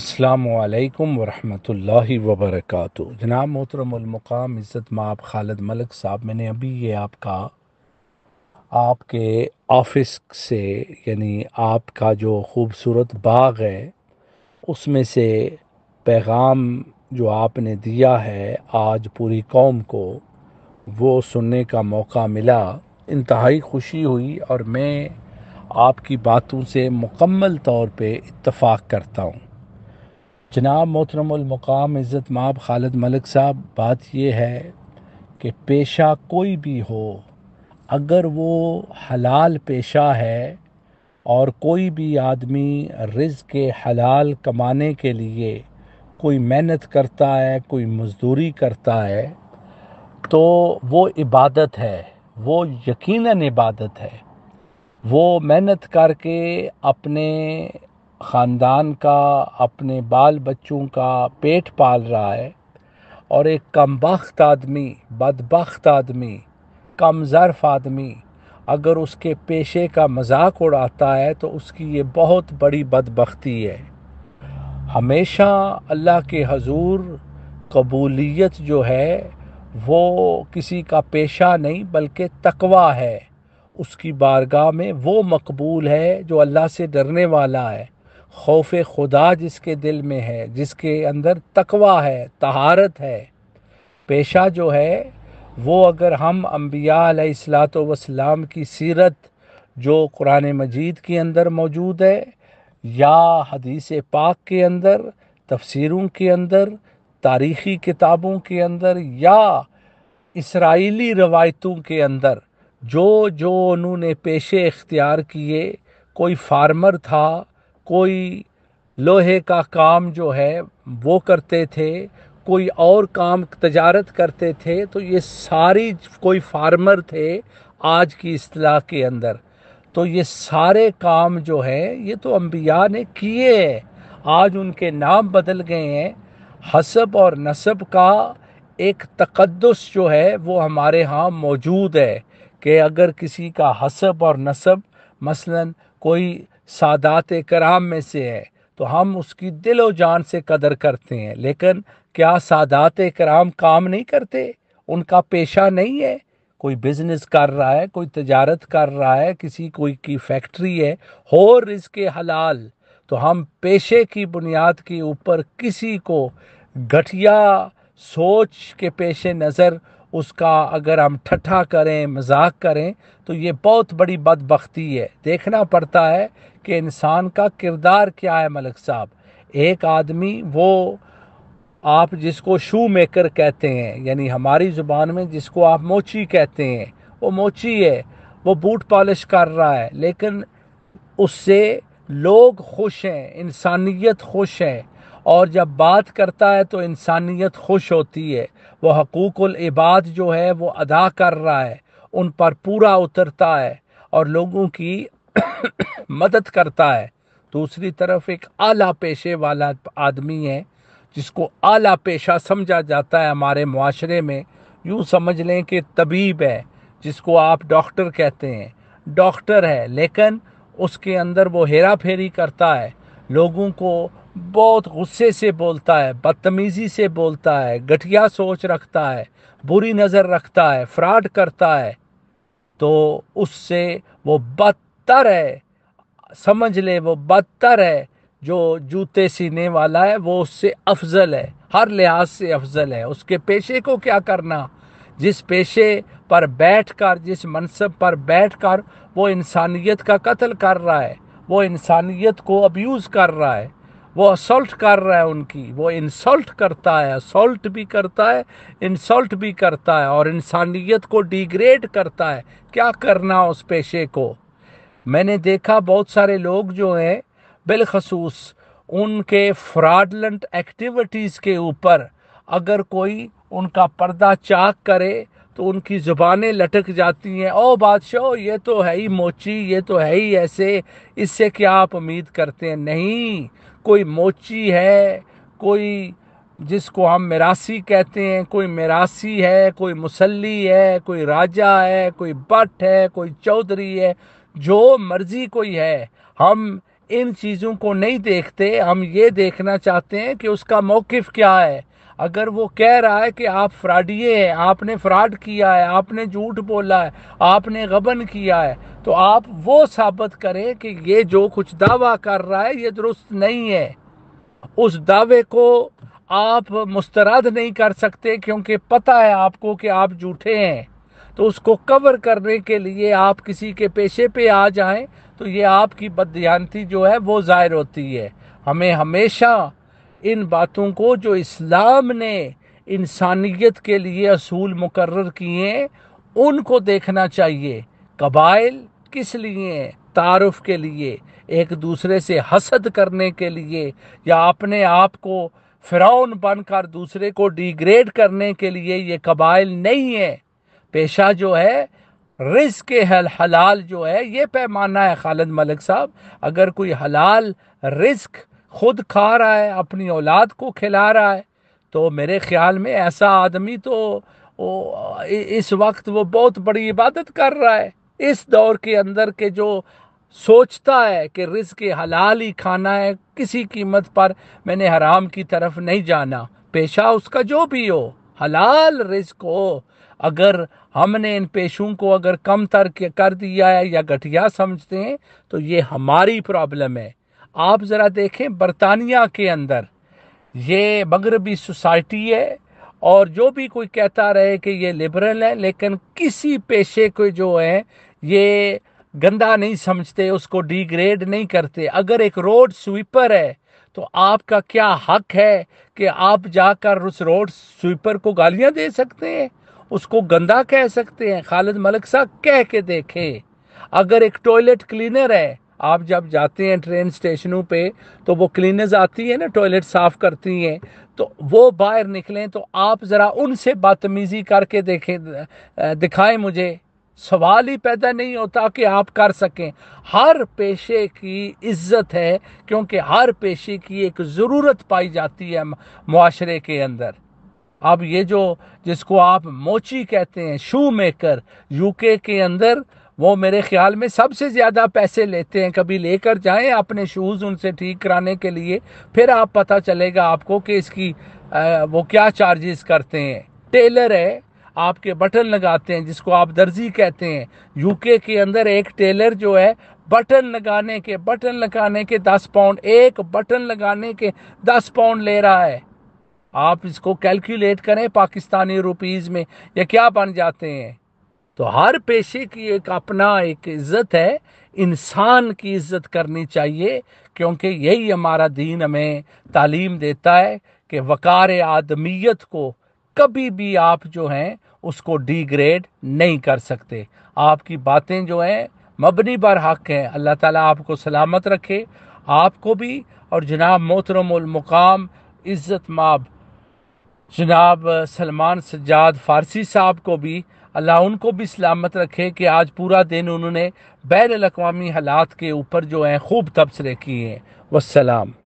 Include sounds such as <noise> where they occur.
असलकम वरहमतुल्लाहि वबरकatuह जनाब मोहतरमक़ाम इज़्ज़त माब खालिद मलिक साहब मैंने अभी ये आपका आपके ऑफिस से यानी आपका जो खूबसूरत बाग है उसमें से पैगाम जो आपने दिया है आज पूरी कौम को वो सुनने का मौका मिला इंतहाई खुशी हुई और मैं आपकी बातों से मुकम्मल तौर पे इत्तफाक़ करता हूँ जनाब मोहतरमक़ाम इज़्ज़त माब खालिद मलिक साहब बात यह है कि पेशा कोई भी हो अगर वो हलाल पेशा है और कोई भी आदमी रिज के हलाल कमाने के लिए कोई मेहनत करता है कोई मज़दूरी करता है तो वो इबादत है वो यकीनन इबादत है वो मेहनत करके अपने ख़ानदान का अपने बाल बच्चों का पेट पाल रहा है और एक कम बख्त आदमी बदबख्त आदमी कम ज़र्फ आदमी अगर उसके पेशे का मजाक उड़ाता है तो उसकी ये बहुत बड़ी बदबख्ती है हमेशा अल्लाह के हजूर कबूलियत जो है वो किसी का पेशा नहीं बल्कि तकवा है उसकी बारगाह में वो मकबूल है जो अल्लाह से डरने वाला है खौफ खुदा जिसके दिल में है जिसके अंदर तकवा है तहारत है पेशा जो है वो अगर हम अम्बिया सलात वसलाम की सीरत जो कुरान मजीद के अंदर मौजूद है या हदीस पाक के अंदर तफसीरों के अंदर तारीख़ी किताबों के अंदर या इसराइली रवायतों के अंदर जो जो उन्होंने पेशे इख्तियार किए कोई फार्मर था कोई लोहे का काम जो है वो करते थे कोई और काम तजारत करते थे तो ये सारी कोई फार्मर थे आज की असलाह के अंदर तो ये सारे काम जो हैं ये तो अम्बिया ने किए हैं आज उनके नाम बदल गए हैं हसब और नसब का एक तकदस जो है वो हमारे यहाँ मौजूद है कि अगर किसी का हसब और नसब मसलन कोई सादात कराम में से है तो हम उसकी दिल और जान से कदर करते हैं लेकिन क्या सादात कराम काम नहीं करते उनका पेशा नहीं है कोई बिजनेस कर रहा है कोई तजारत कर रहा है किसी कोई की फैक्ट्री है हो रिज्क हलाल तो हम पेशे की बुनियाद के ऊपर किसी को घटिया सोच के पेशे नज़र उसका अगर हम ठट्ठा करें मजाक करें तो ये बहुत बड़ी बदबख्ती है देखना पड़ता है कि इंसान का किरदार क्या है मलिक साहब एक आदमी वो आप जिसको शू मेकर कहते हैं यानी हमारी ज़ुबान में जिसको आप मोची कहते हैं वो मोची है वो बूट पॉलिश कर रहा है लेकिन उससे लोग खुश हैं इंसानियत खुश है और जब बात करता है तो इंसानियत खुश होती है वह हकूक़ुल इबाद जो है वो अदा कर रहा है उन पर पूरा उतरता है और लोगों की <coughs> मदद करता है दूसरी तरफ एक आला पेशे वाला आदमी है जिसको आला पेशा समझा जाता है हमारे माशरे में यूँ समझ लें कि तबीब है जिसको आप डॉक्टर कहते हैं डॉक्टर है लेकिन उसके अंदर वो हेरा फेरी करता है लोगों को बहुत गुस्से से बोलता है बदतमीज़ी से बोलता है घटिया सोच रखता है बुरी नज़र रखता है फ्रॉड करता है तो उससे वो बदतर है समझ ले वो बदतर है जो जूते सीने वाला है वो उससे अफजल है हर लिहाज से अफजल है उसके पेशे को क्या करना जिस पेशे पर बैठ कर जिस मनसब पर बैठ कर वो इंसानियत का कत्ल कर रहा है वो इंसानियत को अब्यूज़ कर रहा है वो असल्ट कर रहा है उनकी वो इंसल्ट करता है असल्ट भी करता है इंसल्ट भी करता है और इंसानियत को डिग्रेड करता है क्या करना उस पेशे को मैंने देखा बहुत सारे लोग जो हैं बिलखसूस उनके फ्रॉडलेंट एक्टिविटीज़ के ऊपर अगर कोई उनका पर्दा चाक करे तो उनकी ज़ुबानें लटक जाती हैं ओ बादशाह ये तो है ही मोची ये तो है ही ऐसे इससे क्या आप उम्मीद करते हैं नहीं कोई मोची है कोई जिसको हम मरासी कहते हैं कोई मरासी है कोई मुसल्ली है कोई राजा है कोई भट्ट है कोई चौधरी है जो मर्जी कोई है हम इन चीज़ों को नहीं देखते हम ये देखना चाहते हैं कि उसका मौक़ क्या है अगर वो कह रहा है कि आप फ्राडिये हैं आपने फ्रॉड किया है आपने झूठ बोला है आपने गबन किया है तो आप वो साबित करें कि ये जो कुछ दावा कर रहा है ये दुरुस्त नहीं है उस दावे को आप मुस्तरद नहीं कर सकते क्योंकि पता है आपको कि आप झूठे हैं तो उसको कवर करने के लिए आप किसी के पेशे पे आ जाएं तो ये आपकी बदयानती जो है वो जाहिर होती है हमें हमेशा इन बातों को जो इस्लाम ने इंसानियत के लिए असूल मुकर किए उनको देखना चाहिए कबाइल किस लिए तारफ़ के लिए एक दूसरे से हसद करने के लिए या अपने आप को फिराउन बनकर दूसरे को डिग्रेड करने के लिए ये कबाइल नहीं है पेशा जो है रिज के हल हलाल जो है ये पैमाना है खालद मलिक साहब अगर कोई हलाल रिस्क खुद खा रहा है अपनी औलाद को खिला रहा है तो मेरे ख्याल में ऐसा आदमी तो इस वक्त वो बहुत बड़ी इबादत कर रहा है इस दौर के अंदर के जो सोचता है कि रिज के हलाल ही खाना है किसी कीमत पर मैंने हराम की तरफ नहीं जाना पेशा उसका जो भी हो हलाल रिज हो अगर हमने इन पेशों को अगर कम तर कर दिया है या घटिया समझते हैं तो ये हमारी प्रॉब्लम है आप ज़रा देखें बरतानिया के अंदर ये मगरबी सोसाइटी है और जो भी कोई कहता रहे कि ये लिबरल है लेकिन किसी पेशे को जो है ये गंदा नहीं समझते उसको डिग्रेड नहीं करते अगर एक रोड स्वीपर है तो आपका क्या हक है कि आप जाकर उस रोड स्वीपर को गालियां दे सकते हैं उसको गंदा कह सकते हैं खालिद मलिक साहब कह के देखें अगर एक टॉयलेट क्लीनर है आप जब जाते हैं ट्रेन स्टेशनों पे तो वो क्लीनर्स आती है ना टॉयलेट साफ़ करती हैं तो वो बाहर निकलें तो आप ज़रा उनसे बदतमीज़ी करके देखें दिखाएं मुझे सवाल ही पैदा नहीं होता कि आप कर सकें हर पेशे की इज्जत है क्योंकि हर पेशे की एक ज़रूरत पाई जाती है माशरे के अंदर अब ये जो जिसको आप मोची कहते हैं शू मेकर यूके के अंदर वो मेरे ख्याल में सबसे ज़्यादा पैसे लेते हैं कभी लेकर जाएं अपने शूज़ उनसे ठीक कराने के लिए फिर आप पता चलेगा आपको कि इसकी आ, वो क्या चार्जेस करते हैं टेलर है आपके बटन लगाते हैं जिसको आप दर्जी कहते हैं यूके के अंदर एक टेलर जो है बटन लगाने के बटन लगाने के दस पाउंड एक बटन लगाने के दस पाउंड ले रहा है आप इसको कैलकुलेट करें पाकिस्तानी रुपीज़ में ये क्या बन जाते हैं तो हर पेशे की एक अपना एक इज्जत है इंसान की इज्जत करनी चाहिए क्योंकि यही हमारा दीन हमें तालीम देता है कि वक़ार आदमियत को कभी भी आप जो हैं उसको डिग्रेड नहीं कर सकते आपकी बातें जो हैं मबनी बर हक हैं अल्लाह ताला आपको सलामत रखे आपको भी और जनाब मोहतरमकाम इज़्ज़त माब जनाब सलमान सज्जाद फ़ारसी साहब को भी अल्लाह उनको भी सलामत रखे कि आज पूरा दिन उन्होंने बैन अवी हालात के ऊपर जो हैं खूब तबसरे किए हैं वसलाम